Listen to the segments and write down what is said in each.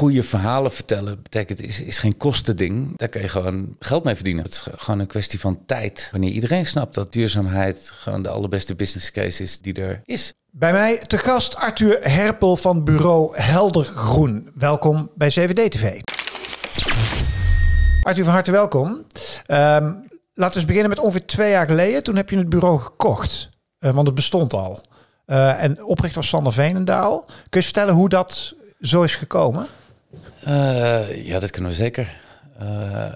goede verhalen vertellen betekent, is, is geen kostending. Daar kun je gewoon geld mee verdienen. Het is gewoon een kwestie van tijd. Wanneer iedereen snapt dat duurzaamheid gewoon de allerbeste business case is die er is. Bij mij te gast Arthur Herpel van bureau Helder Groen. Welkom bij CVD TV. Arthur, van harte welkom. Ehm, laten we eens beginnen met ongeveer twee jaar geleden. Toen heb je het bureau gekocht, eh, want het bestond al. Eh, en opricht was Sander Veenendaal. Kun je vertellen hoe dat zo is gekomen? Eh, ja, dat kunnen we zeker. Eh,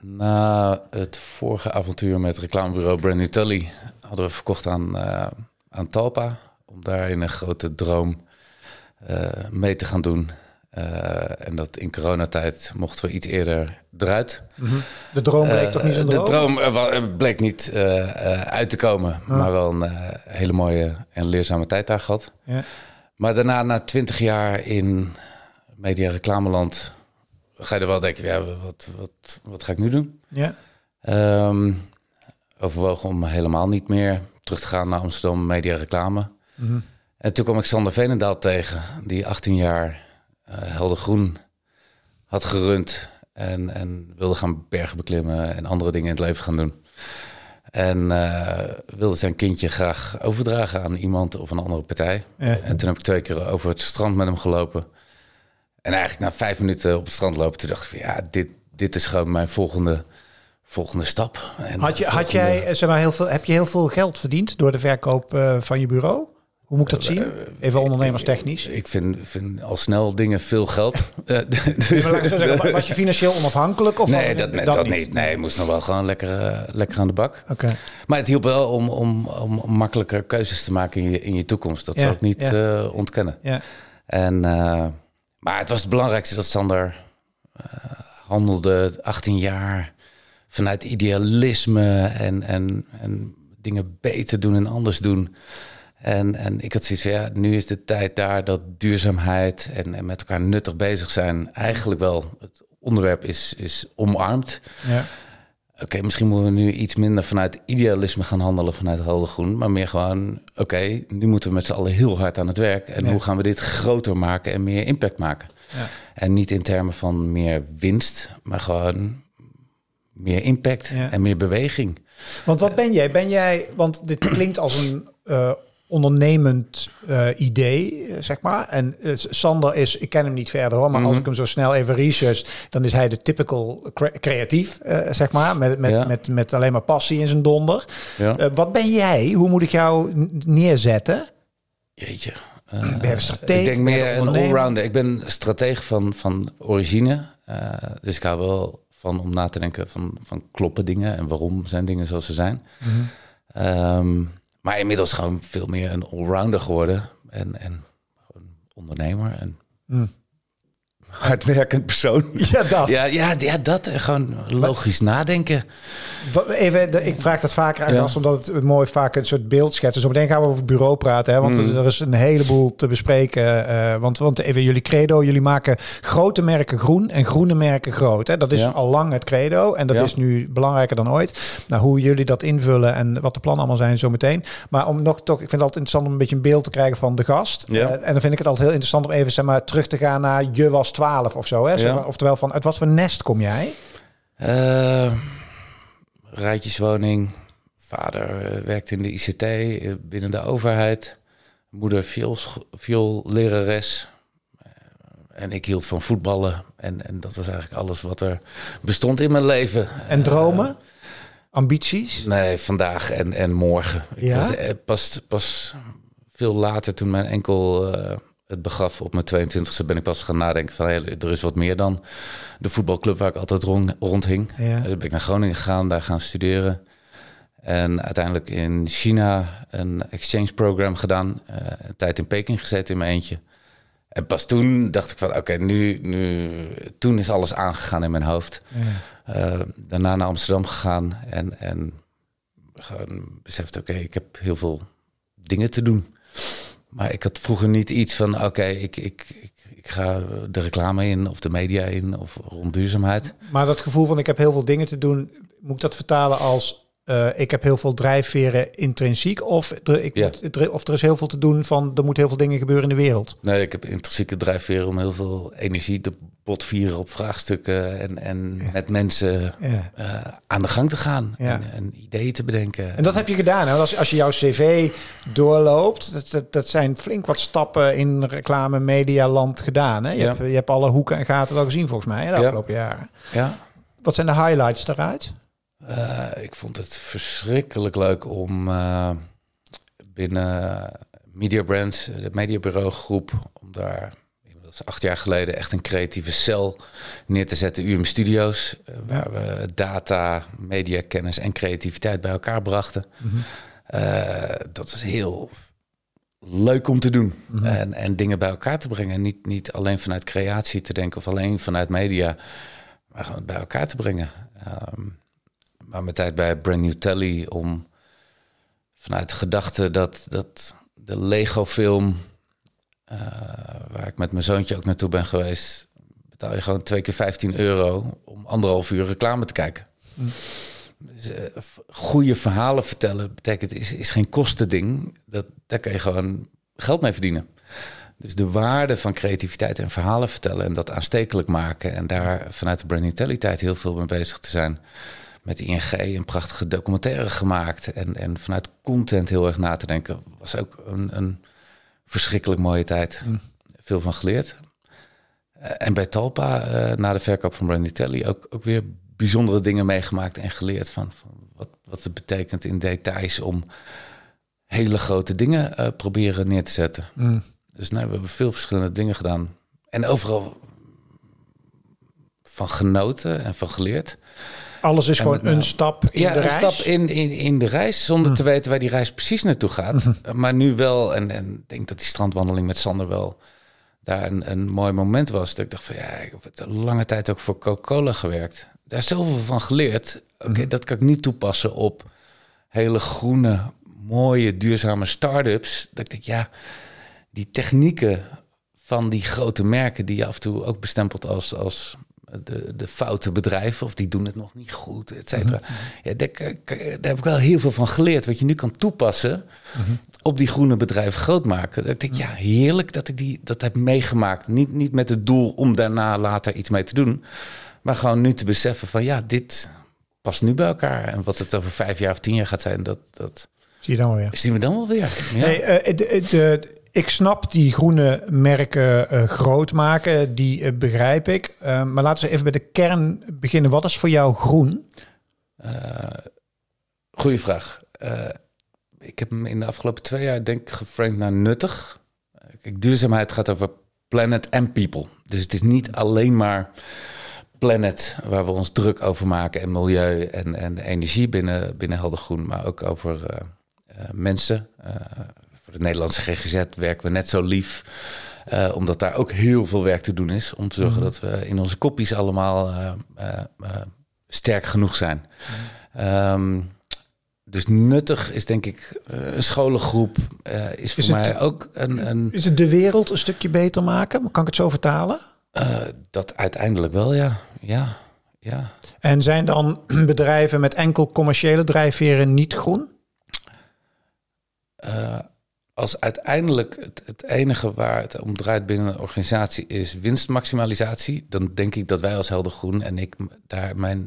na het vorige avontuur met reclamebureau Brandy Tully hadden we verkocht aan, eh, aan Talpa. Om daar in een grote droom mee te gaan doen. en dat in coronatijd mochten we iets eerder eruit. Mhm. De droom bleek toch niet zo'n droom? De droom bleek niet uit te komen. Ah. Maar wel een hele mooie en leerzame tijd daar gehad. Ja. Maar daarna, na twintig jaar in media-reclameland ga je er wel denken, ja, wat, wat, wat ga ik nu doen? Ja. Ehm, overwogen om helemaal niet meer terug te gaan naar Amsterdam Media Reclame. Mhm. En toen kwam ik Sander Venendaal tegen, die 18 jaar uh, helder groen had gerund. En, en wilde gaan bergen beklimmen en andere dingen in het leven gaan doen. En eh, wilde zijn kindje graag overdragen aan iemand of een andere partij. En toen heb ik twee keer over het strand met hem gelopen. En eigenlijk na vijf minuten op het strand lopen, toen dacht ik van ja, dit, dit is gewoon mijn volgende, volgende stap. En had, je, had jij, eh, zeg maar, heel veel, heb je heel veel geld verdiend door de verkoop eh, van je bureau? Hoe moet ik dat eh, zien? Even ondernemerstechnisch. Ik, ik vind, vind al snel dingen veel geld. was je financieel onafhankelijk? Of nee, dat, dat, dat, niet. Nee, ik moest nog wel gewoon lekker, lekker aan de bak. Oké. Maar het hielp wel om, om, om makkelijker keuzes te maken in je, in je toekomst. Dat zou ik niet ontkennen. Ja. En... Maar het was het belangrijkste dat Sander eh, handelde 18 jaar vanuit idealisme en, en, en dingen beter doen en anders doen. En, en ik had zoiets van, ja, nu is de tijd daar dat duurzaamheid en, en met elkaar nuttig bezig zijn eigenlijk wel het onderwerp is, is omarmd. Ja. Oké, misschien moeten we nu iets minder vanuit idealisme gaan handelen vanuit helder groen. Maar meer gewoon, oké, nu moeten we met z'n allen heel hard aan het werk. En hoe gaan we dit groter maken en meer impact maken? Ja. En niet in termen van meer winst, maar gewoon meer impact en meer beweging. Want wat ben jij? Ben jij, want dit klinkt als een uh, ondernemend eh, idee, eh, zeg maar. En eh, Sander is, ik ken hem niet verder hoor, maar als mhm. ik hem zo snel even research, dan is hij de typical creatief, zeg maar, met, met, met, met alleen maar passie in zijn donder. wat ben jij? Hoe moet ik jou neerzetten? Jeetje. je Ik denk meer een allrounder. Ik ben strateeg van, van origine, dus ik hou wel van om na te denken van, van kloppen dingen en waarom zijn dingen zoals ze zijn. Mhm. Ehm, maar inmiddels gewoon veel meer een allrounder geworden. En, en ondernemer. En... Hmm hardwerkend persoon. Ja, dat. Ja, ja, ja dat. Eh, gewoon logisch nadenken. Even, ik vraag dat vaker aan ja. omdat het eh, mooi vaak een soort beeld schetsen. dus meteen gaan we over het bureau praten, hè, want mm. er is een heleboel te bespreken. Eh, want, want even jullie credo, jullie maken grote merken groen en groene merken groot. Hè. Dat is al lang het credo en dat is nu belangrijker dan ooit. Nou, hoe jullie dat invullen en wat de plannen allemaal zijn zometeen Maar om nog toch, ik vind het altijd interessant om een beetje een beeld te krijgen van de gast. en dan vind ik het altijd heel interessant om even zeg maar, terug te gaan naar je was 12 12 of zo. Hè? ja. Oftewel, van uit wat voor nest kom jij? Uh, rijtjeswoning. Vader eh, werkte in de ICT eh, binnen de overheid. Moeder viel, viel lerares. En ik hield van voetballen. En, en dat was eigenlijk alles wat er bestond in mijn leven. En dromen? Ambities? Nee, vandaag en, en morgen. Ja? Ik was, pas, pas veel later toen mijn enkel het begaf. Op mijn 22e ben ik pas gaan nadenken van er is wat meer dan de voetbalclub waar ik altijd rond, rondhing. Ja. Eh, ben ik naar Groningen gegaan, daar gaan studeren. En uiteindelijk in China een exchange program gedaan. Eh, een tijd in Peking gezeten in mijn eentje. En pas toen dacht ik van oké, nu, nu, toen is alles aangegaan in mijn hoofd. Eh, daarna naar Amsterdam gegaan en, en beseft oké, ik heb heel veel dingen te doen. Maar ik had vroeger niet iets van, oké, ik, ik, ik, ga de reclame in of de media in of rond duurzaamheid. Maar dat gevoel van ik heb heel veel dingen te doen, moet ik dat vertalen als eh, ik heb heel veel drijfveren intrinsiek of er, ik er, of er is heel veel te doen van er moet heel veel dingen gebeuren in de wereld? Nee, ik heb intrinsieke drijfveren om heel veel energie te vieren op vraagstukken en, en met mensen eh, aan de gang te gaan en, ideeën te bedenken. En dat heb je gedaan. Hè? Als, als je jouw cv doorloopt, dat, dat, dat zijn flink wat stappen in reclame, media, land gedaan. Hè? Je, hebt, je hebt alle hoeken en gaten wel gezien volgens mij de afgelopen jaren. Ja. Wat zijn de highlights daaruit? Eh, ik vond het verschrikkelijk leuk om eh, binnen Media Brands, de groep om daar is acht jaar geleden, echt een creatieve cel neer te zetten, UM Studios, eh, waar we data, media, kennis en creativiteit bij elkaar brachten. Mhm. Eh, dat was heel leuk om te doen mhm. en, en dingen bij elkaar te brengen. Niet, niet alleen vanuit creatie te denken of alleen vanuit media, maar gewoon bij elkaar te brengen. maar ehm, mijn tijd bij Brand New Telly om vanuit de gedachte dat, dat de Lego-film eh, waar ik met mijn zoontje ook naartoe ben geweest, betaal je gewoon twee keer 15 euro om anderhalf uur reclame te kijken. Mm. Dus, eh, goede verhalen vertellen betekent is, is geen kostending. Dat, daar kan je gewoon geld mee verdienen. Dus de waarde van creativiteit en verhalen vertellen en dat aanstekelijk maken en daar vanuit de brand tijd heel veel mee bezig te zijn. Met ING een prachtige documentaire gemaakt en, en vanuit content heel erg na te denken was ook een, een Verschrikkelijk mooie tijd. Mm. Veel van geleerd. Eh, en bij Talpa, eh, na de verkoop van Brandy Telly, ook, ook weer bijzondere dingen meegemaakt en geleerd van, wat, wat het betekent in details om hele grote dingen eh, proberen neer te zetten. Mm. Dus nou, we hebben veel verschillende dingen gedaan. En overal van genoten en van geleerd. Alles is gewoon eh, een stap in de reis. een stap in, in, in de reis, zonder mm. te weten waar die reis precies naartoe gaat. Mm-hmm. Maar nu wel, en, en ik denk dat die strandwandeling met Sander wel daar een, een mooi moment was. Dat ik dacht van ja, ik heb lange tijd ook voor Coca-Cola gewerkt. Daar zoveel van geleerd. Oké, mm-hmm. dat kan ik niet toepassen op hele groene, mooie, duurzame start-ups. Dat ik denk, ja, die technieken van die grote merken die je af en toe ook bestempelt als, als de, de foute bedrijven of die doen het nog niet goed, et cetera. Mhm. ja, daar, heb ik wel heel veel van geleerd, wat je nu kan toepassen mhm. op die groene bedrijven groot maken. Dat ik denk, mhm. ja, heerlijk dat ik die, dat heb meegemaakt. Niet, niet met het doel om daarna later iets mee te doen, maar gewoon nu te beseffen van ja, dit past nu bij elkaar. En wat het over vijf jaar of tien jaar gaat zijn, dat, dat Zie je dan weer. Zien we dan wel weer. Ja. Hey, de, eh, ik snap die groene merken uh, groot maken, die eh, begrijp ik. Eh, maar laten we even bij de kern beginnen. Wat is voor jou groen? goeie vraag. ik heb me in de afgelopen twee jaar denk ik geframed naar nuttig. Kijk, duurzaamheid gaat over planet en people. Dus het is niet alleen maar planet waar we ons druk over maken en milieu en, en energie binnen, binnen helder groen, maar ook over mensen, het Nederlandse GGZ werken we net zo lief. Eh, omdat daar ook heel veel werk te doen is. Om te zorgen mhm. dat we in onze kopjes allemaal eh, eh, sterk genoeg zijn. Mhm. Ehm, dus nuttig is denk ik een scholengroep. is, is voor mij ook een, een, Is het de wereld een stukje beter maken? Kan ik het zo vertalen? dat uiteindelijk wel, ja. ja. ja. En zijn dan bedrijven met enkel commerciële drijfveren niet groen? als uiteindelijk het, het, enige waar het om draait binnen een organisatie is winstmaximalisatie, dan denk ik dat wij als Helder Groen en ik daar mijn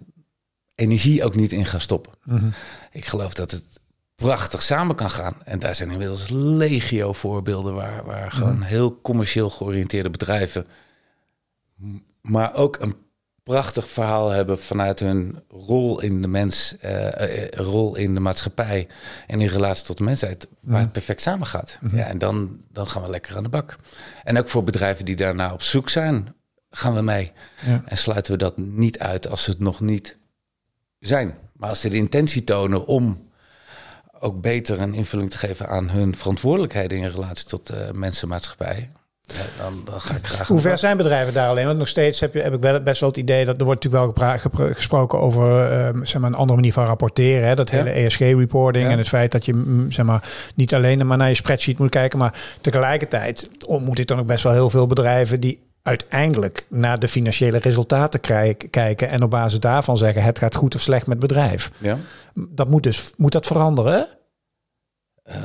energie ook niet in gaan stoppen. Mhm. Ik geloof dat het prachtig samen kan gaan. En daar zijn inmiddels legio voorbeelden waar, waar gewoon mhm. heel commercieel georiënteerde bedrijven, maar ook een prachtig verhaal hebben vanuit hun rol in de mens, eh, eh, rol in de maatschappij en in relatie tot de mensheid, waar het perfect samen gaat. Mhm. Ja, en dan, dan gaan we lekker aan de bak. En ook voor bedrijven die daarna op zoek zijn, gaan we mee. Ja. En sluiten we dat niet uit als ze het nog niet zijn. Maar als ze de intentie tonen om ook beter een invulling te geven aan hun verantwoordelijkheden in relatie tot uh, mensenmaatschappij, hoe ver zijn bedrijven daar alleen? Want nog steeds heb, je, heb ik wel, best wel het idee dat er wordt natuurlijk wel gesproken over ehm, zeg maar een andere manier van rapporteren. Hè? Dat hele ESG-reporting en het feit dat je zeg maar, niet alleen maar naar je spreadsheet moet kijken. Maar tegelijkertijd ontmoet ik dan ook best wel heel veel bedrijven die uiteindelijk naar de financiële resultaten kijken en op basis daarvan zeggen het gaat goed of slecht met bedrijf. Ja. Dat moet dus moet dat veranderen? Uh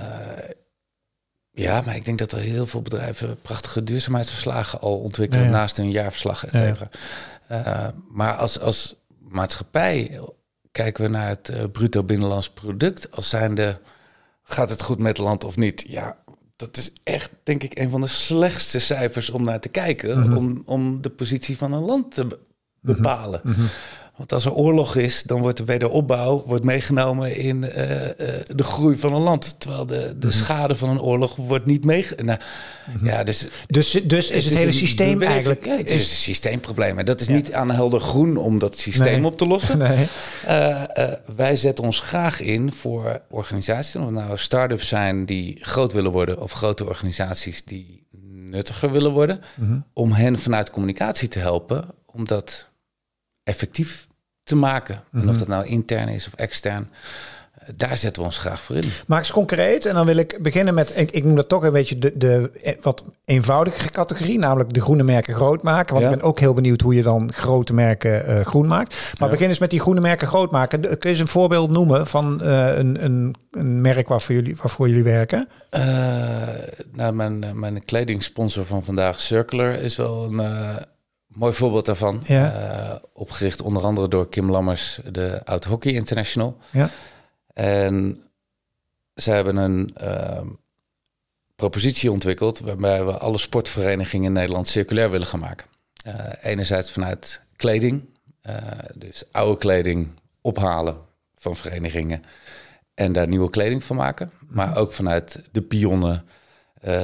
ja, maar ik denk dat er heel veel bedrijven prachtige duurzaamheidsverslagen al ontwikkelen naast hun jaarverslag, et cetera. Eh, maar als, als maatschappij kijken we naar het eh, bruto binnenlands product als zijnde gaat het goed met het land of niet? Ja, dat is echt denk ik een van de slechtste cijfers om naar te kijken mhm. om, om de positie van een land te mhm. bepalen. Mhm. Want als er oorlog is, dan wordt de wederopbouw wordt meegenomen in eh, eh, de groei van een land. Terwijl de, de mhm. schade van een oorlog wordt niet meegenomen. Nou, mhm. ja, dus, dus, dus is het, hele systeem eigenlijk... het is, een systeemprobleem. En dat is niet aan helder groen om dat systeem op te lossen. Nee. Eh, wij zetten ons graag in voor organisaties. Of nou start-ups zijn die groot willen worden... of grote organisaties die nuttiger willen worden... Mhm. om hen vanuit communicatie te helpen... omdat effectief te maken. En of mhm. dat nou intern is of extern. Eh, daar zetten we ons graag voor in. Maak eens concreet en dan wil ik beginnen met, ik, noem dat toch een beetje de, de eh, wat eenvoudigere categorie, namelijk de groene merken groot maken. Want ik ben ook heel benieuwd hoe je dan grote merken eh, groen maakt. Maar begin eens met die groene merken groot maken. Kun je eens een voorbeeld noemen van een, een, een, merk waarvoor jullie, waarvoor jullie werken? Uh, nou, mijn, mijn kledingsponsor van vandaag, Circular, is wel een mooi voorbeeld daarvan. Ja. Eh, opgericht onder andere door Kim Lammers, de oud hockey international. Ja. En ze hebben een ehm, propositie ontwikkeld waarbij we alle sportverenigingen in Nederland circulair willen gaan maken. Eh, enerzijds vanuit kleding, eh, dus oude kleding ophalen van verenigingen en daar nieuwe kleding van maken. Maar mhm. ook vanuit de pionnen,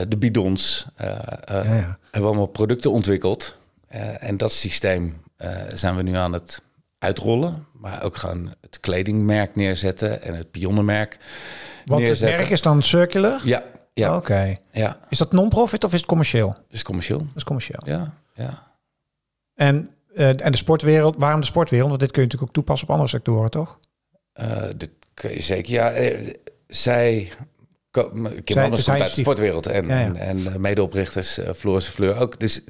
de bidons. Ja, ja. Hebben we allemaal producten ontwikkeld eh, en dat systeem eh, zijn we nu aan het uitrollen. Maar ook gewoon het kledingmerk neerzetten en het pionnenmerk Want neerzetten. het merk is dan circular? Ja. ja. Oké. Ja. Is dat non-profit of is het commercieel? Is commercieel. Is commercieel. Ja, ja. En, eh, en de sportwereld, waarom de sportwereld? Want dit kun je natuurlijk ook toepassen op andere sectoren, toch? dit zeker, ja. Zij, Kim anders komt uit de sportwereld en, en, medeoprichters uh, Floris Fleur ook. Dus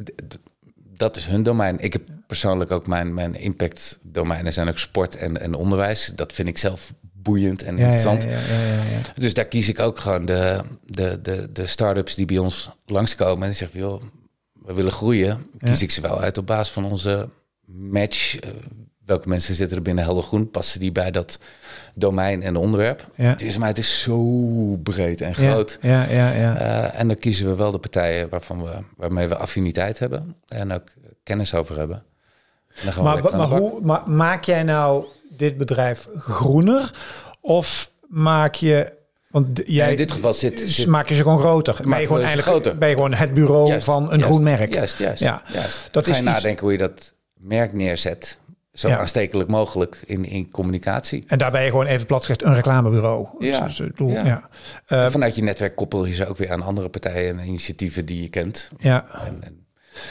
dat is hun domein. Ik heb persoonlijk ook mijn, mijn impact domeinen zijn ook sport en, en onderwijs. Dat vind ik zelf boeiend en ja, interessant. Ja, ja, dus daar kies ik ook gewoon de, de, de, de start-ups die bij ons langskomen. En die zeggen, joh, we willen groeien. Kies ik ze wel uit op basis van onze match. Eh, welke mensen zitten er binnen helder groen? Passen die bij dat domein en onderwerp? Ja. Het is, maar het is zo breed en groot. Ja, ja, ja, eh, en dan kiezen we wel de partijen waarvan we, waarmee we affiniteit hebben en ook kennis over hebben. Maar, maar, hoe, maar maak jij nou dit bedrijf groener? Of maak je want jij, in dit geval zit, zit, maak je ze gewoon groter. Ben je gewoon, eigenlijk, groter. Ben je gewoon het bureau van een groen merk. Juist, juist. Ja. Dat Ga is je nadenken hoe je dat merk neerzet zo aanstekelijk mogelijk in, in communicatie. En daarbij gewoon even plat een reclamebureau. Ja. Dus, eh, ja. Ehm, vanuit je netwerk koppel je ze ook weer aan andere partijen en initiatieven die je kent. Ja. En, en...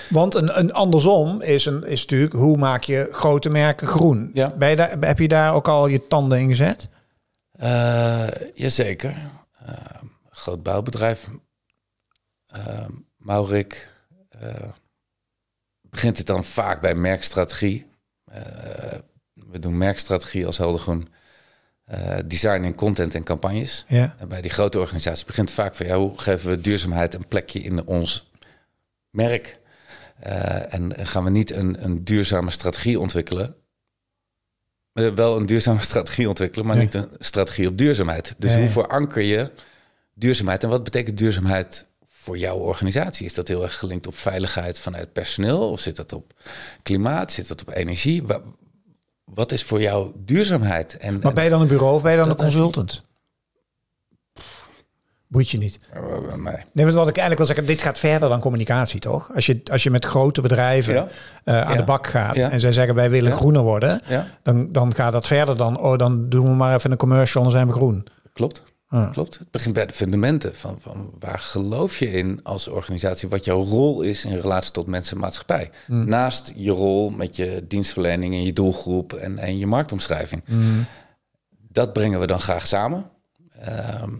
want een, een andersom is, een, is natuurlijk hoe maak je grote merken groen? Ja. Ben daar, heb je daar ook al je tanden in gezet? Uh, jazeker. Eh, groot bouwbedrijf. Uh, Maurik. begint het dan vaak bij merkstrategie? Eh, we doen merkstrategie als Heldergroen. Uh, eh, design en content en campagnes. Ja. En bij die grote organisaties begint vaak van ja, hoe geven we duurzaamheid een plekje in ons merk? Eh, en gaan we niet een, een duurzame strategie ontwikkelen? Uh, wel een duurzame strategie ontwikkelen, maar niet een strategie op duurzaamheid. Dus hoe veranker je duurzaamheid en wat betekent duurzaamheid voor jouw organisatie? Is dat heel erg gelinkt op veiligheid vanuit personeel? Of zit dat op klimaat? Zit dat op energie? Wat is voor jou duurzaamheid? En, maar ben je dan een bureau of ben je dan een consultant? Boeit je niet. Nee. want wat ik eigenlijk wil zeggen, dit gaat verder dan communicatie, toch? Als je, als je met grote bedrijven eh, aan de bak gaat en zij zeggen wij willen groener worden, dan, dan gaat dat verder dan, oh, dan doen we maar even een commercial en dan zijn we groen. Klopt. Klopt. Het begint bij de fundamenten. Van, van waar geloof je in als organisatie? Wat jouw rol is in relatie tot mensen en maatschappij. Mm. Naast je rol met je dienstverlening en je doelgroep en, en je marktomschrijving. Mm. Dat brengen we dan graag samen. Ehm,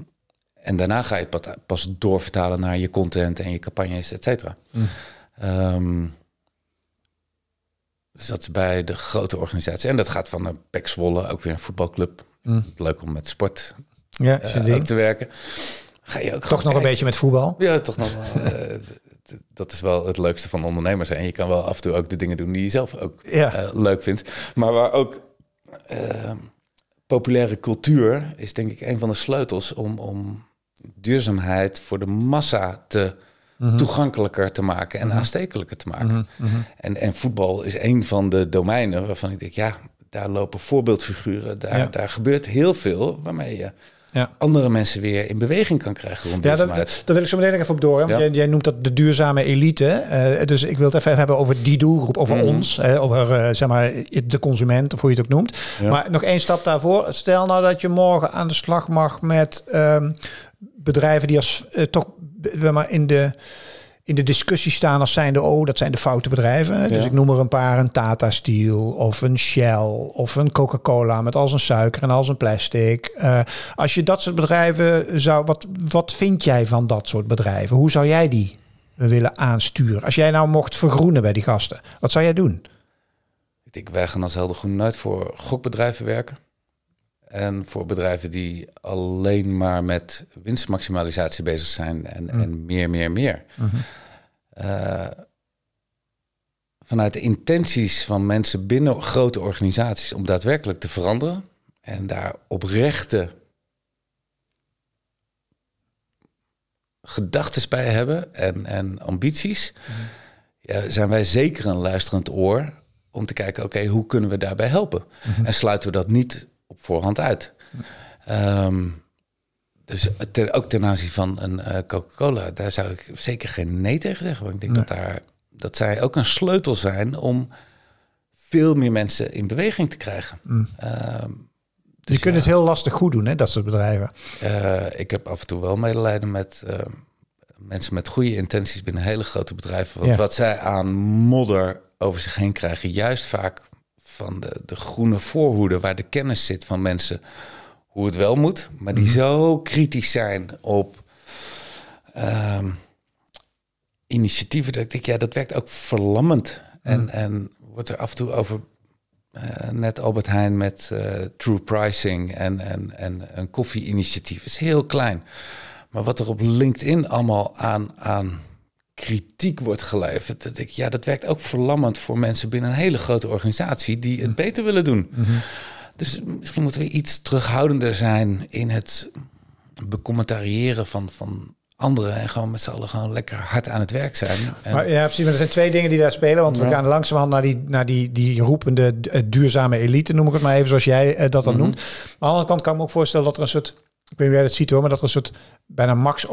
en daarna ga je het pas doorvertalen naar je content en je campagnes, et cetera. Mm. Ehm, dus dat bij de grote organisaties. En dat gaat van een eh, Pek Zwolle, ook weer een voetbalclub. Mm. Leuk om met sport ja, uh, te werken. Ga je ook toch nog een beetje met voetbal? Ja, toch nog. Eh, dat is wel het leukste van ondernemers zijn. Je kan wel af en toe ook de dingen doen die je zelf ook eh, leuk vindt. Maar waar ook populaire cultuur is denk ik een van de sleutels om, om duurzaamheid voor de massa te mhm. toegankelijker te maken en mhm. aanstekelijker te maken. Mhm, en, en voetbal is een van de domeinen waarvan ik denk, ja, daar lopen voorbeeldfiguren, daar, daar gebeurt heel veel waarmee je ja. andere mensen weer in beweging kan krijgen. Rond ja, daar Ja, dat, wil ik zo meteen even op door. Want jij, noemt dat de duurzame elite. Eh, dus ik wil het even hebben over die doelgroep, over mhm. ons, over eh, zeg maar, de consument, of hoe je het ook noemt. Maar nog één stap daarvoor. Stel nou dat je morgen aan de slag mag met ehm, bedrijven die als eh, toch we maar in de in de discussie staan als zijnde, oh, dat zijn de foute bedrijven. Dus ik noem er een paar, een Tata Steel of een Shell of een Coca-Cola met al zijn suiker en al zijn plastic. Eh, als je dat soort bedrijven zou, wat, wat vind jij van dat soort bedrijven? Hoe zou jij die willen aansturen? Als jij nou mocht vergroenen bij die gasten, wat zou jij doen? Ik denk, wij gaan als helder groen uit voor gokbedrijven werken. En voor bedrijven die alleen maar met winstmaximalisatie bezig zijn en, mm. en meer, meer, meer. Mhm. Eh, vanuit de intenties van mensen binnen grote organisaties om daadwerkelijk te veranderen en daar oprechte gedachten bij hebben en, en ambities, mhm. ja, zijn wij zeker een luisterend oor om te kijken, oké, hoe kunnen we daarbij helpen? Mhm. En sluiten we dat niet op voorhand uit. Um, dus ook ten aanzien van een eh, Coca-Cola, daar zou ik zeker geen nee tegen zeggen. Want ik denk dat, daar, dat zij ook een sleutel zijn om veel meer mensen in beweging te krijgen. Mm. Ehm, dus je kunt het heel lastig goed doen, hè, dat soort bedrijven. Eh, ik heb af en toe wel medelijden met eh, mensen met goede intenties binnen hele grote bedrijven. Want wat zij aan modder over zich heen krijgen, juist vaak van de, de groene voorhoede, waar de kennis zit van mensen hoe het wel moet, maar die mhm. zo kritisch zijn op ehm, initiatieven dat ik denk, ja, dat werkt ook verlammend. Mhm. En, en wordt er af en toe over, eh, net Albert Heijn met eh, True Pricing en, en, en een koffieinitiatief, is heel klein. Maar wat er op LinkedIn allemaal aan, aan kritiek wordt geleverd. Dat ik, ja, dat werkt ook verlammend voor mensen binnen een hele grote organisatie die het mhm. beter willen doen. Mhm. Dus misschien moeten we iets terughoudender zijn in het becommentariëren van, van anderen. En gewoon met z'n allen gewoon lekker hard aan het werk zijn. maar, ja, precies. Maar er zijn twee dingen die daar spelen. Want we gaan langzamerhand naar die, naar die, die roepende eh, duurzame elite, noem ik het maar even, zoals jij eh, dat dan mhm. noemt. Maar aan de andere kant kan ik me ook voorstellen dat er een soort ik weet niet waar jij dat ziet hoor, maar dat er een soort bijna max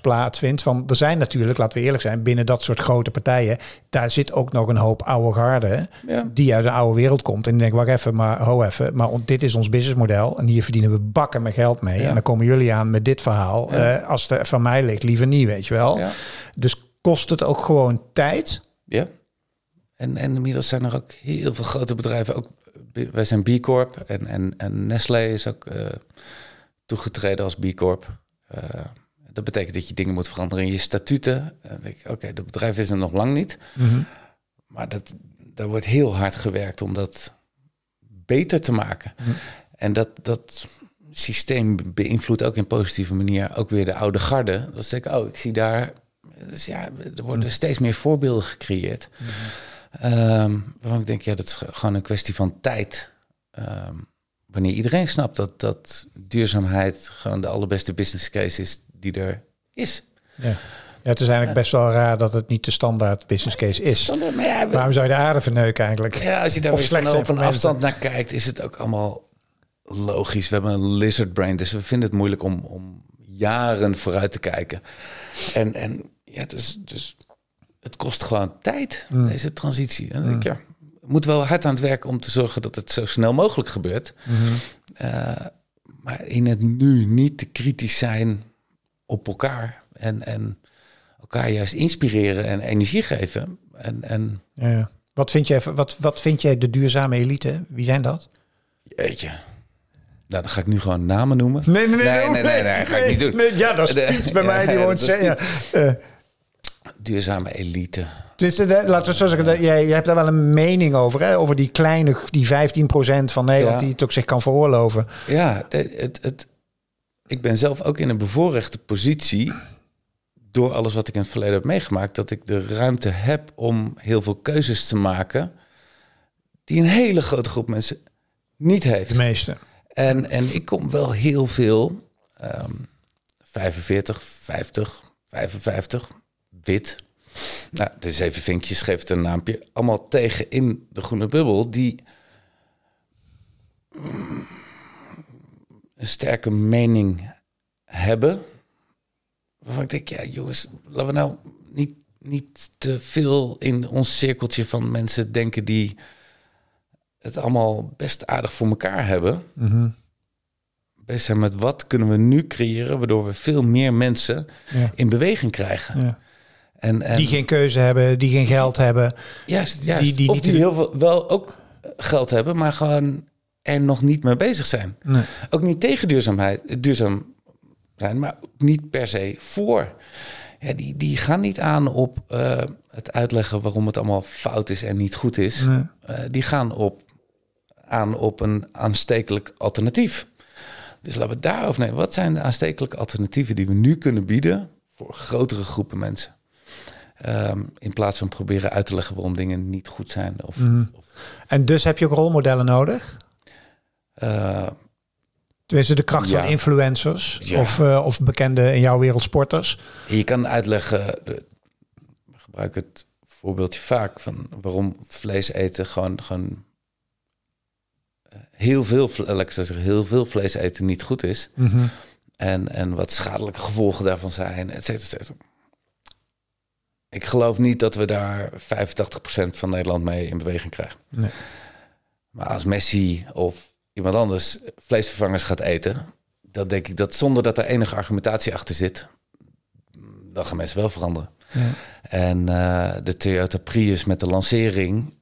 plaatsvindt. Van, er zijn natuurlijk, laten we eerlijk zijn, binnen dat soort grote partijen, daar zit ook nog een hoop oude garde die uit de oude wereld komt. En die denkt, wacht even, maar ho even, maar dit is ons businessmodel en hier verdienen we bakken met geld mee. En dan komen jullie aan met dit verhaal. Eh, als het van mij ligt, liever niet, weet je wel. Dus kost het ook gewoon tijd. Ja. En, en inmiddels zijn er ook heel veel grote bedrijven, ook wij zijn B Corp en, en, en Nestlé is ook... Eh, toegetreden als B Corp. Eh, dat betekent dat je dingen moet veranderen in je statuten. En ik, oké, okay, dat bedrijf is er nog lang niet. Mhm. Maar dat, daar wordt heel hard gewerkt om dat beter te maken. Mhm. En dat, dat systeem beïnvloedt ook in positieve manier ook weer de oude garde. Dat zeg ik, oh, ik zie daar... Dus ja, er worden mhm. steeds meer voorbeelden gecreëerd. Um, waarvan ik denk, ja, dat is gewoon een kwestie van tijd. Ehm, wanneer iedereen snapt dat, dat duurzaamheid gewoon de allerbeste business case is die er is. Ja. Ja, het is eigenlijk best wel raar dat het niet de standaard business case is. Waarom zou je de aarde verneuken eigenlijk? Ja, als je daar slechts op een afstand naar kijkt, is het ook allemaal logisch. We hebben een lizard brain, dus we vinden het moeilijk om, om jaren vooruit te kijken. En, en ja, dus, dus het kost gewoon tijd, hmm. deze transitie. En ik, ja, moet wel hard aan het werk om te zorgen dat het zo snel mogelijk gebeurt. Mhm. Eh, maar in het nu niet te kritisch zijn op elkaar en, en elkaar juist inspireren en energie geven. En, en ja, ja. Wat, vind jij, wat, wat vind jij de duurzame elite? Wie zijn dat? Jeetje. Nou, dan ga ik nu gewoon namen noemen. Nee, nee, nee. Nee, nee, nee, nee, nee, nee ga ik niet doen. ja, dat is iets bij mij die woont zeggen duurzame elite. Dus eh, de, laten we zo zeggen, de, jij, jij, hebt daar wel een mening over, hè? over die kleine, die 15% van Nederland die het ook zich kan veroorloven. Ja, het, het, ik ben zelf ook in een bevoorrechte positie, door alles wat ik in het verleden heb meegemaakt, dat ik de ruimte heb om heel veel keuzes te maken, die een hele grote groep mensen niet heeft. De meeste. En, en ik kom wel heel veel, um, 45, 50, 55, wit. Nou, de zeven vinkjes geeft een naampje. Allemaal tegen in de groene bubbel die mm, een sterke mening hebben. Waarvan ik denk, ja jongens, laten we nou niet, niet te veel in ons cirkeltje van mensen denken die het allemaal best aardig voor elkaar hebben. Mm zijn met wat kunnen we nu creëren waardoor we veel meer mensen in beweging krijgen. Ja. En, en, die geen keuze hebben, die geen geld hebben. Juist, Die, die, of die heel veel wel ook geld hebben, maar gewoon er nog niet mee bezig zijn. Nee. Ook niet tegen duurzaamheid, duurzaam zijn, maar niet per se voor. die, die gaan niet aan op eh, het uitleggen waarom het allemaal fout is en niet goed is. Eh, die gaan op, aan op een aanstekelijk alternatief. Dus laten we daarover nemen. Wat zijn de aanstekelijke alternatieven die we nu kunnen bieden voor grotere groepen mensen? Ehm, in plaats van proberen uit te leggen waarom dingen niet goed zijn. Of, mhm. of en dus heb je ook rolmodellen nodig? Uh, Tenminste, de kracht van influencers of, eh, of bekende in jouw wereld sporters. Je kan uitleggen, de, gebruik het voorbeeldje vaak van waarom vlees eten gewoon, eh, heel veel, zeggen, heel veel vlees eten niet goed is. Mhm. en, en wat schadelijke gevolgen daarvan zijn, et et cetera ik geloof niet dat we daar 85% van Nederland mee in beweging krijgen. Nee. Maar als Messi of iemand anders vleesvervangers gaat eten, dan denk ik dat zonder dat er enige argumentatie achter zit, dan gaan mensen wel veranderen. Ja. En eh, de Toyota Prius met de lancering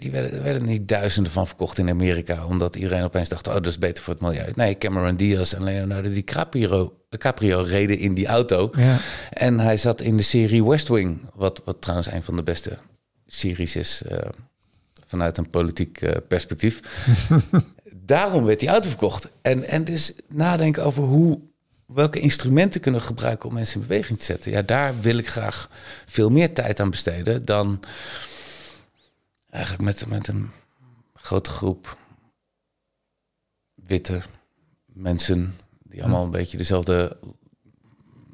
die werden, niet duizenden van verkocht in Amerika. Omdat iedereen opeens dacht, oh, dat is beter voor het milieu. Nee, Cameron Diaz en Leonardo DiCaprio Caprio reden in die auto. Ja. En hij zat in de serie West Wing. Wat, wat trouwens een van de beste series is eh, vanuit een politiek eh, perspectief. Daarom werd die auto verkocht. En, en dus nadenken over hoe, welke instrumenten kunnen we gebruiken om mensen in beweging te zetten. Ja, daar wil ik graag veel meer tijd aan besteden dan eigenlijk met, met een grote groep witte mensen die allemaal een beetje dezelfde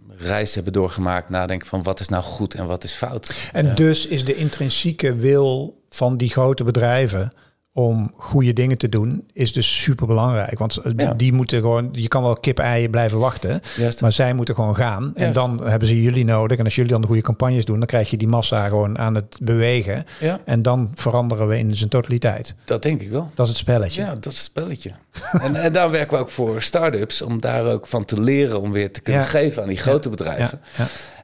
reis hebben doorgemaakt, nadenken van wat is nou goed en wat is fout. En dus is de intrinsieke wil van die grote bedrijven om goede dingen te doen, is dus super belangrijk. Want eh, die moeten gewoon, je kan wel kip-eieren blijven wachten, Juist. maar zij moeten gewoon gaan. En dan hebben ze jullie nodig. En als jullie dan de goede campagnes doen, dan krijg je die massa gewoon aan het bewegen. Ja. En dan veranderen we in zijn totaliteit. Dat denk ik wel. Dat is het spelletje. Ja, dat is het spelletje. en, en daar werken we ook voor start-ups, om daar ook van te leren, om weer te kunnen geven aan die grote bedrijven.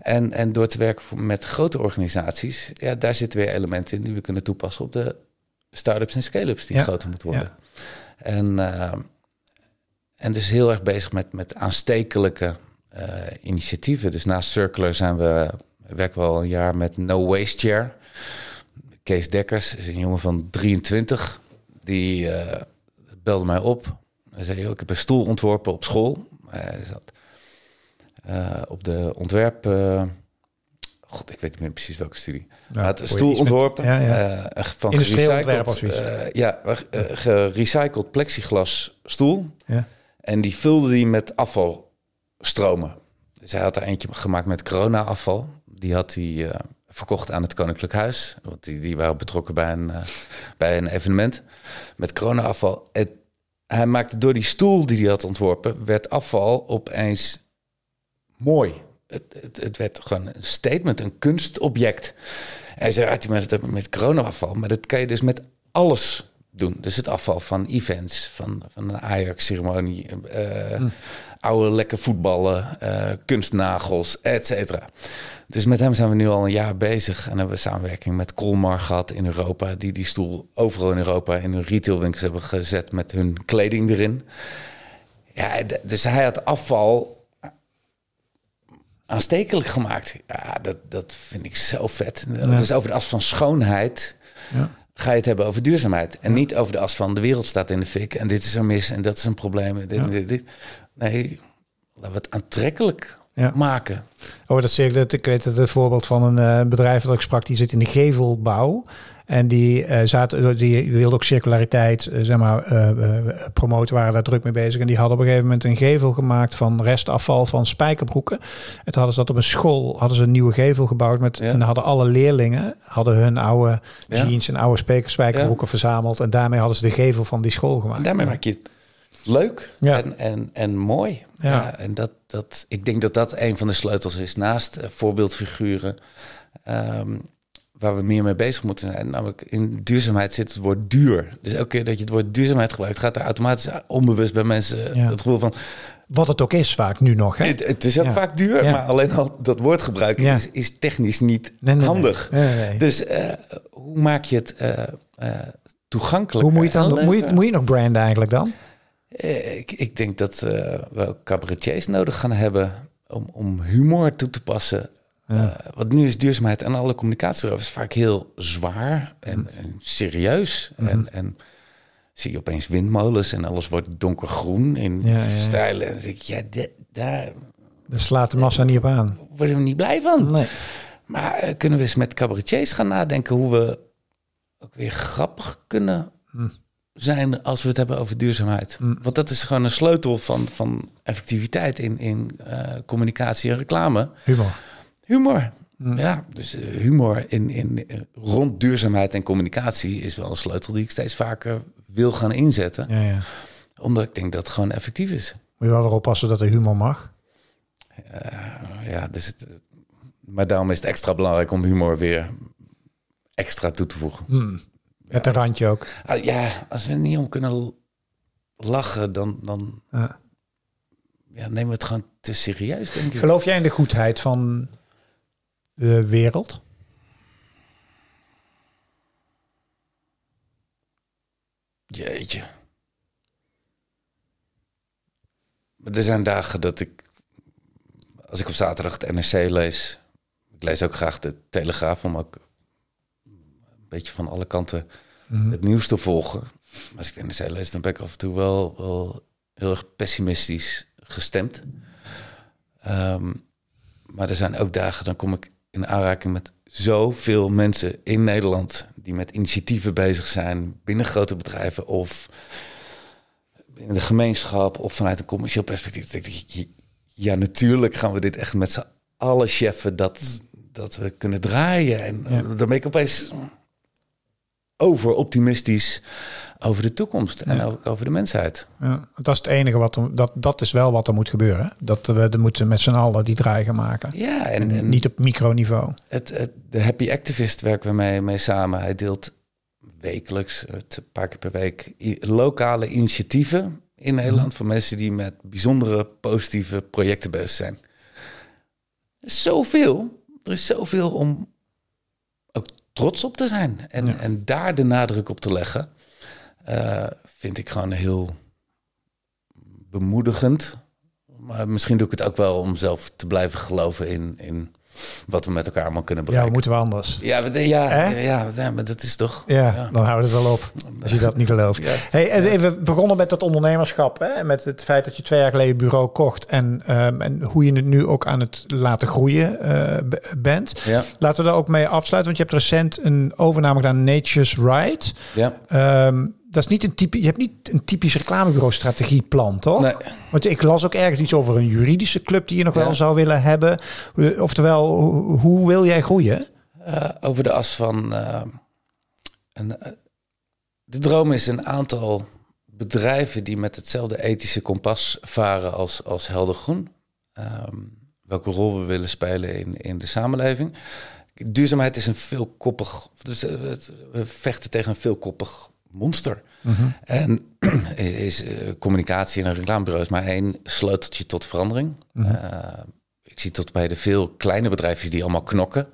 En, en door te werken met grote organisaties, ja, daar zitten weer elementen in die we kunnen toepassen op de start-ups en scale-ups die groter moeten worden. En, ehm, en dus heel erg bezig met, met aanstekelijke eh, initiatieven. Dus naast Circular zijn we, werken we al een jaar met No Waste Chair. Kees Dekkers is een jongen van 23. Die eh, belde mij op. Hij zei, ik heb een stoel ontworpen op school. Hij zat eh, op de ontwerp God, ik weet niet meer precies welke studie. Nou, maar het stoel ontworpen. Ja, eh, van gerecycled, eh, eh, ja, gerecycled plexiglas stoel. Ja. En die vulde die met afvalstromen. Zij had er eentje gemaakt met corona-afval. Die had hij verkocht aan het Koninklijk Huis. Want die, die waren betrokken bij een, bij een evenement met corona-afval. Hij maakte door die stoel die hij had ontworpen, werd afval opeens mooi het, het, het, werd gewoon een statement, een kunstobject. Hij zei, uit ah, met, met corona-afval. Maar dat kan je dus met alles doen. Dus het afval van events, van, van een Ajax-ceremonie, eh, hm. oude lekker voetballen, eh, kunstnagels, et cetera. Dus met hem zijn we nu al een jaar bezig en hebben we samenwerking met Koolmar gehad in Europa, die die stoel overal in Europa in hun retailwinkels hebben gezet met hun kleding erin. Ja, dus hij had afval aanstekelijk gemaakt. Ja, dat, dat vind ik zo vet. Ja. Dus over de as van schoonheid ja. ga je het hebben over duurzaamheid. En niet over de as van de wereld staat in de fik. En dit is een mis en dat is een probleem. Dit, dit, Nee, laten we het aantrekkelijk maken. Oh, dat zeg ik. Ik weet het, het voorbeeld van een uh, bedrijf dat ik sprak, die zit in de gevelbouw. En die, uh, zaten, eh, die wilde ook circulariteit eh, zeg maar, promoten, waren daar druk mee bezig. En die hadden op een gegeven moment een gevel gemaakt van restafval van spijkerbroeken. En toen hadden ze dat op een school, hadden ze een nieuwe gevel gebouwd. Met, ja. En hadden alle leerlingen hadden hun oude jeans en oude spijkerbroeken verzameld. En daarmee hadden ze de gevel van die school gemaakt. daarmee maak je het leuk en, en, en mooi. Ja. en dat, dat, ik denk dat dat een van de sleutels is. Naast voorbeeldfiguren... Ehm, waar we meer mee bezig moeten zijn. Namelijk in duurzaamheid zit het woord duur. Dus elke keer dat je het woord duurzaamheid gebruikt, gaat er automatisch onbewust bij mensen het gevoel van. Wat het ook is vaak nu nog. Hè? Het, het is ook ja. vaak duur, maar alleen al dat woord gebruiken is, is, technisch niet handig. dus eh, hoe maak je het eh, eh, toegankelijk? Hoe moet je, dan, moet, je, moet je nog branden eigenlijk dan? Ik, ik denk dat we cabaretiers nodig gaan hebben om, om humor toe te passen eh, want nu is duurzaamheid en alle communicatie erover is vaak heel zwaar en, mhm. serieus. Mhm. en, en, zie je opeens windmolens en alles wordt donkergroen in stijlen. En dan denk ik, ja, daar... slaat de massa niet op aan. Worden we niet blij van. Nee. Maar eh, kunnen we eens met cabaretiers gaan nadenken hoe we ook weer grappig kunnen mhm. zijn als we het hebben over duurzaamheid. Want dat is gewoon een sleutel van, van effectiviteit in, in eh, communicatie en reclame. Humor. Humor. Hm. Ja, dus eh, humor in, in, eh, rond duurzaamheid en communicatie is wel een sleutel die ik steeds vaker wil gaan inzetten. Ja, ja. Omdat ik denk dat het gewoon effectief is. Moet je wel erop passen dat er humor mag? Eh, ja, dus het, maar daarom is het extra belangrijk om humor weer extra toe te voegen. Hm. Met een randje ook. Ah, ja, als we er niet om kunnen lachen, dan, dan ja. ja nemen we het gewoon te serieus, denk ik. Geloof jij in de goedheid van de wereld? Jeetje. Er zijn dagen dat ik, als ik op zaterdag het NRC lees, ik lees ook graag de Telegraaf om ook een beetje van alle kanten mhm. het nieuws te volgen. Als ik de NRC lees, dan ben ik af en toe wel, wel heel erg pessimistisch gestemd. Ehm, maar er zijn ook dagen, dan kom ik in aanraking met zoveel mensen in Nederland die met initiatieven bezig zijn binnen grote bedrijven of binnen de gemeenschap of vanuit een commercieel perspectief. ik, ja, natuurlijk gaan we dit echt met z'n allen cheffen dat, dat we kunnen draaien. En ja. dan ben ik opeens overoptimistisch over de toekomst en ook over de mensheid. Ja, dat is het enige wat er, dat, dat is wel wat er moet gebeuren. Dat we er moeten met z'n allen die draai gaan maken. Ja, en, niet op microniveau. Het, het, de Happy Activist werken we mee, mee samen. Hij deelt wekelijks, een paar keer per week, lokale initiatieven in Nederland mhm. van mensen die met bijzondere positieve projecten bezig zijn. Zoveel. Er is zoveel om, trots op te zijn. En, en daar de nadruk op te leggen, eh, vind ik gewoon heel bemoedigend. Maar misschien doe ik het ook wel om zelf te blijven geloven in, in wat we met elkaar allemaal kunnen bereiken. Ja, moeten we anders. Ja, we, ja, ja, ja, maar dat is toch... Ja, ja. dan houdt het wel op, als je dat niet gelooft. Juist, hey, Even begonnen met dat ondernemerschap. Hè? Met het feit dat je twee jaar geleden bureau kocht. En, ehm, en hoe je het nu ook aan het laten groeien eh, bent. Ja. Laten we daar ook mee afsluiten. Want je hebt recent een overname gedaan, Nature's Right. Ja. Um, dat is niet een type, je hebt niet een typisch reclamebureau-strategieplan, toch? Nee. Want ik las ook ergens iets over een juridische club die je nog wel zou willen hebben. Eh, oftewel, hoe wil jij groeien? Eh, over de as van. Eh, een, de droom is een aantal bedrijven die met hetzelfde ethische kompas varen als, als Helder Groen. Ehm, welke rol we willen spelen in, in de samenleving. Duurzaamheid is een veelkoppig. Dus we vechten tegen een veelkoppig monster. Mhm. En is, eh, is in communicatie en reclamebureaus maar één sleuteltje tot verandering. Mhm. Eh, ik zie tot bij de veel kleine bedrijfjes die allemaal knokken.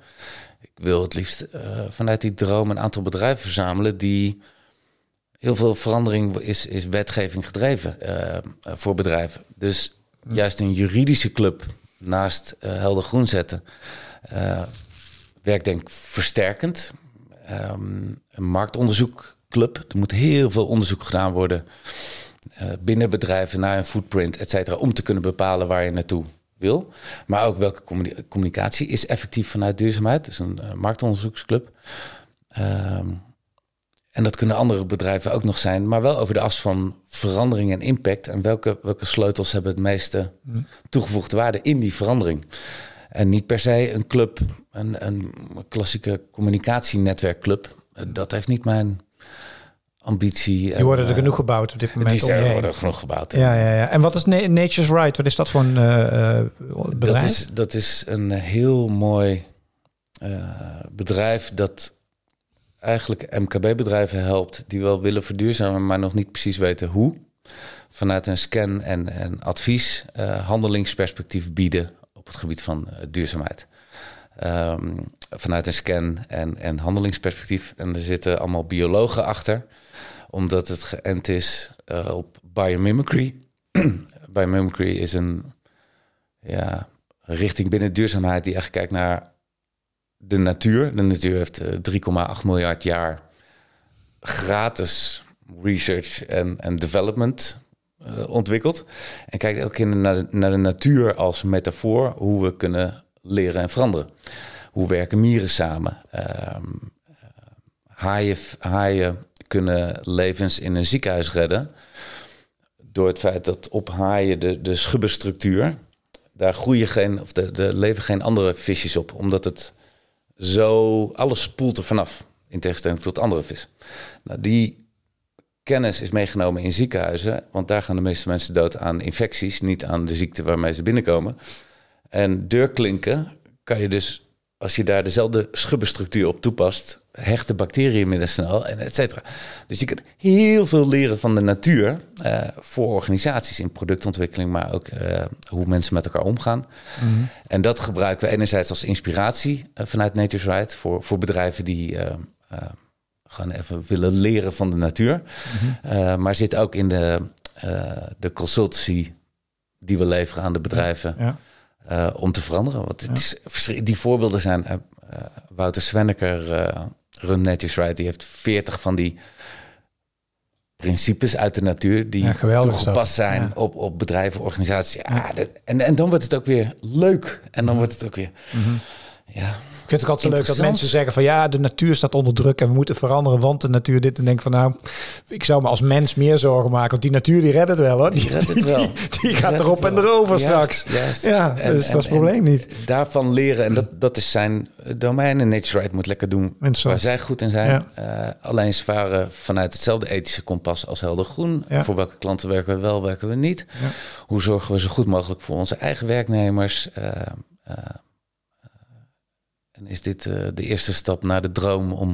Ik wil het liefst eh, vanuit die droom een aantal bedrijven verzamelen die heel veel verandering is, is wetgeving gedreven voor bedrijven. Dus juist een juridische club naast helder groen zetten Werk denk ik versterkend. Ehm, een marktonderzoek club. Er moet heel veel onderzoek gedaan worden eh, binnen bedrijven naar een footprint, et cetera, om te kunnen bepalen waar je naartoe wil. Maar ook welke communicatie is effectief vanuit duurzaamheid. Dus een uh, marktonderzoeksclub. Ehm, en dat kunnen andere bedrijven ook nog zijn, maar wel over de as van verandering en impact. En welke, welke sleutels hebben het meeste mm-hmm. toegevoegde waarde in die verandering? En niet per se een club, een, een klassieke communicatienetwerkclub. Eh, dat heeft niet mijn ambitie. Die worden er eh, genoeg gebouwd op dit moment. Die zijn, worden er genoeg gebouwd. Ja. ja. Ja, En wat is Nature's Right? Wat is dat voor een eh, eh, bedrijf? Dat is, dat is een heel mooi bedrijf dat eigenlijk MKB-bedrijven helpt die wel willen verduurzamen, maar nog niet precies weten hoe. Vanuit een scan- en, advies handelingsperspectief bieden op het gebied van duurzaamheid. Ehm, vanuit een scan- en, en handelingsperspectief. En er zitten allemaal biologen achter, omdat het geënt is eh, op biomimicry. biomimicry is een ja, richting binnen duurzaamheid die echt kijkt naar de natuur. De natuur heeft 3,8 eh, miljard jaar gratis research en development eh, ontwikkeld. En kijkt ook in naar, naar de natuur als metafoor, hoe we kunnen leren en veranderen. Hoe werken mieren samen? Ehm, haaien, kunnen levens in een ziekenhuis redden. Door het feit dat op haaien de, de schubbenstructuur, daar groeien geen, of de, de leven geen andere visjes op. Omdat het zo, alles spoelt er vanaf. In tegenstelling tot andere vis. Nou, die kennis is meegenomen in ziekenhuizen. Want daar gaan de meeste mensen dood aan infecties. Niet aan de ziekte waarmee ze binnenkomen. En deurklinken kan je dus, als je daar dezelfde schubbenstructuur op toepast, hechte bacteriën minder snel, en et cetera. Dus je kunt heel veel leren van de natuur eh, voor organisaties in productontwikkeling, maar ook eh, hoe mensen met elkaar omgaan. Mhm. En dat gebruiken we enerzijds als inspiratie eh, vanuit Nature's Right voor, voor bedrijven die gewoon even willen leren van de natuur. Mhm. maar zit ook in de, de consultancy die we leveren aan de bedrijven. ja. Eh, om te veranderen. Want het is, die voorbeelden zijn eh, eh, Wouter Swenneker, Run Natures Right, die heeft veertig van die principes uit de natuur die ja, toegepast zijn op, op bedrijven, organisaties. Ja, en, en dan wordt het ook weer leuk. En dan mhm. wordt het ook weer. Mhm. Ja. Ik vind het ook altijd leuk dat mensen zeggen van ja, de natuur staat onder druk en we moeten veranderen, want de natuur dit. En denk van nou, ik zou me als mens meer zorgen maken, want die natuur die redt het wel hoor. Die, redt het wel. Die, gaat erop en erover straks. Ja, dus dat is het probleem niet. Daarvan leren, en dat, dat is zijn domein en Nature Right moet lekker doen waar zij goed in zijn. Eh, alleen ze varen vanuit hetzelfde ethische kompas als Helder Groen. Voor welke klanten werken we wel, werken we niet. Hoe zorgen we zo goed mogelijk voor onze eigen werknemers? Eh, eh, is dit eh, de eerste stap naar de droom om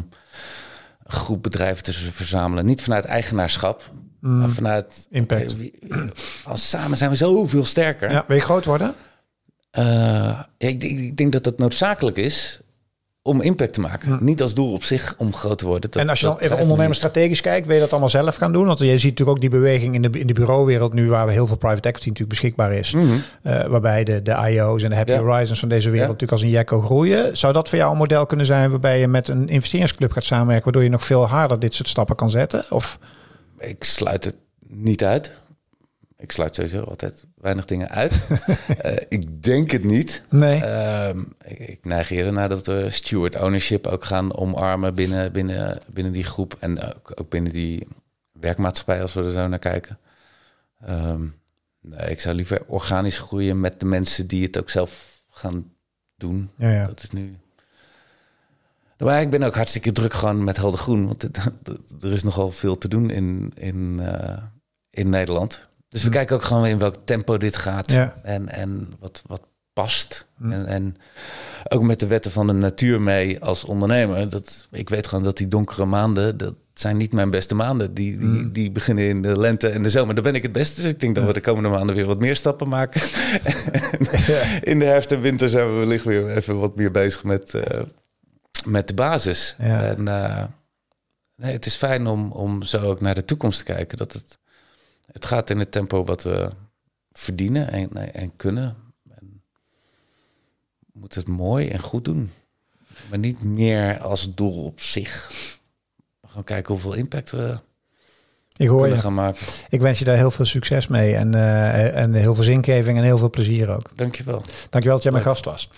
een groep bedrijven te verzamelen? Niet vanuit eigenaarschap, mm. maar vanuit impact. Eh, als samen zijn we zoveel sterker. Ja, wil je groot worden? Eh, ik, ik, denk dat dat noodzakelijk is om impact te maken. Niet als doel op zich om groot te worden. en als je dan even ondernemers strategisch kijkt, wil je dat allemaal zelf gaan doen? Want je ziet natuurlijk ook die beweging in de, in de bureauwereld nu, waar we heel veel private equity natuurlijk beschikbaar is. Mhm. Eh, waarbij de, de IO's en de Happy Horizons van deze wereld natuurlijk als een jacko groeien. Zou dat voor jou een model kunnen zijn waarbij je met een investeringsclub gaat samenwerken, waardoor je nog veel harder dit soort stappen kan zetten? Of? Ik sluit het niet uit. Ik sluit sowieso altijd weinig dingen uit. Eh, ik denk het niet. Nee. Ehm, ik, ik neig eerder naar dat we steward ownership ook gaan omarmen binnen, binnen, binnen die groep. En ook, binnen die werkmaatschappij, als we er zo naar kijken. Ehm, nee, ik zou liever organisch groeien met de mensen die het ook zelf gaan doen. Ja, ja. Dat is nu. Maar ik ben ook hartstikke druk gewoon met Helder Groen. Want er is nogal veel te doen in, in, eh, in Nederland. Dus we kijken ook gewoon in welk tempo dit gaat en, en wat, wat past. Hm. En, en, ook met de wetten van de natuur mee als ondernemer. Dat, ik weet gewoon dat die donkere maanden, dat zijn niet mijn beste maanden. Die, die, hm. die beginnen in de lente en de zomer. Daar ben ik het beste. Dus ik denk dat we de komende maanden weer wat meer stappen maken. In de herfst en winter zijn we wellicht weer even wat meer bezig met, eh, met de basis. En, eh, nee, het is fijn om, om zo ook naar de toekomst te kijken. Dat het het gaat in het tempo wat we verdienen en, en kunnen. En we moeten het mooi en goed doen. Maar niet meer als doel op zich. We gaan kijken hoeveel impact we ik hoor je. gaan maken. Ik wens je daar heel veel succes mee. En, eh, en heel veel zingeving en heel veel plezier ook. Dankjewel. Dankjewel dat jij mijn gast was.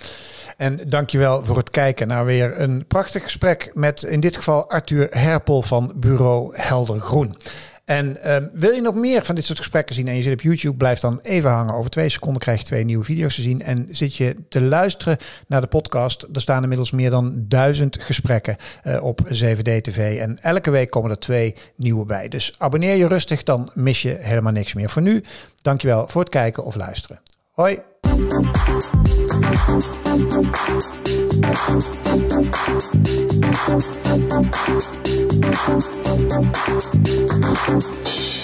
En dankjewel voor het kijken naar weer een prachtig gesprek met in dit geval Arthur Herpel van bureau Helder Groen. En ehm, wil je nog meer van dit soort gesprekken zien en je zit op YouTube, blijf dan even hangen. Over twee seconden krijg je twee nieuwe video's te zien. En zit je te luisteren naar de podcast, er staan inmiddels meer dan duizend gesprekken eh, op 7D-TV. En elke week komen er twee nieuwe bij. Dus abonneer je rustig, dan mis je helemaal niks meer. Voor nu, dankjewel voor het kijken of luisteren. Hoi! Thank you.